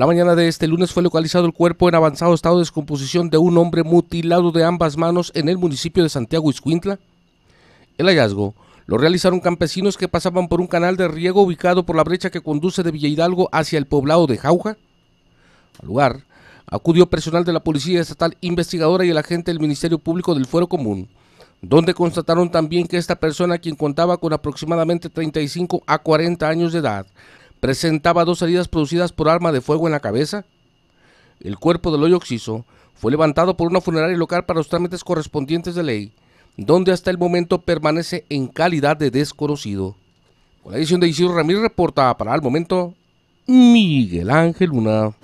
La mañana de este lunes fue localizado el cuerpo en avanzado estado de descomposición de un hombre mutilado de ambas manos en el municipio de Santiago Iscuintla. El hallazgo lo realizaron campesinos que pasaban por un canal de riego ubicado por la brecha que conduce de Villa Hidalgo hacia el poblado de Jauja. Al lugar acudió personal de la Policía Estatal Investigadora y el agente del Ministerio Público del Fuero Común, donde constataron también que esta persona, quien contaba con aproximadamente 35 a 40 años de edad, presentaba dos heridas producidas por arma de fuego en la cabeza. El cuerpo del hoyo Oxiso fue levantado por una funeraria local para los trámites correspondientes de ley, donde hasta el momento permanece en calidad de desconocido. Con la edición de Isidro Ramírez reporta para el momento Miguel Ángel Luna.